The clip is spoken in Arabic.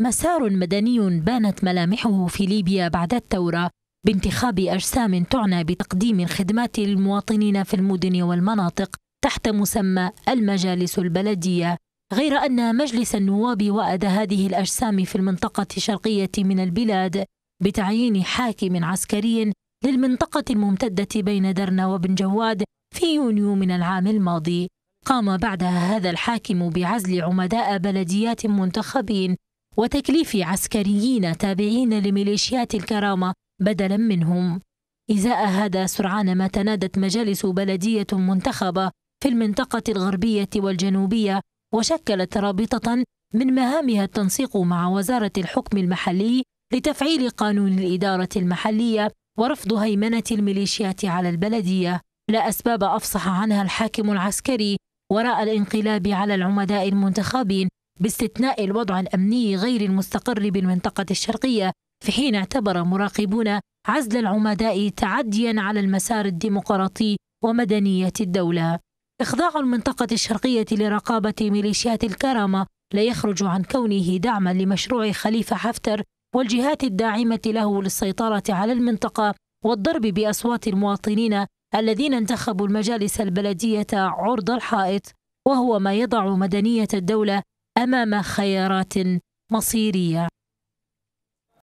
مسار مدني بانت ملامحه في ليبيا بعد الثورة بانتخاب أجسام تعنى بتقديم خدمات المواطنين في المدن والمناطق تحت مسمى المجالس البلدية غير أن مجلس النواب وأد هذه الأجسام في المنطقة الشرقية من البلاد بتعيين حاكم عسكري للمنطقة الممتدة بين درنا وبن جواد في يونيو من العام الماضي قام بعدها هذا الحاكم بعزل عمداء بلديات منتخبين وتكليف عسكريين تابعين لميليشيات الكرامة بدلا منهم إزاء هذا سرعان ما تنادت مجالس بلدية منتخبة في المنطقة الغربية والجنوبية وشكلت رابطة من مهامها التنسيق مع وزارة الحكم المحلي لتفعيل قانون الإدارة المحلية ورفض هيمنة الميليشيات على البلدية لا أسباب أفصح عنها الحاكم العسكري وراء الانقلاب على العمداء المنتخبين باستثناء الوضع الأمني غير المستقر بالمنطقة الشرقية في حين اعتبر مراقبون عزل العمداء تعديا على المسار الديمقراطي ومدنية الدولة إخضاع المنطقة الشرقية لرقابة ميليشيات الكرامة لا يخرج عن كونه دعما لمشروع خليفة حفتر والجهات الداعمة له للسيطرة على المنطقة والضرب بأصوات المواطنين الذين انتخبوا المجالس البلدية عرض الحائط وهو ما يضع مدنية الدولة امام خيارات مصيريه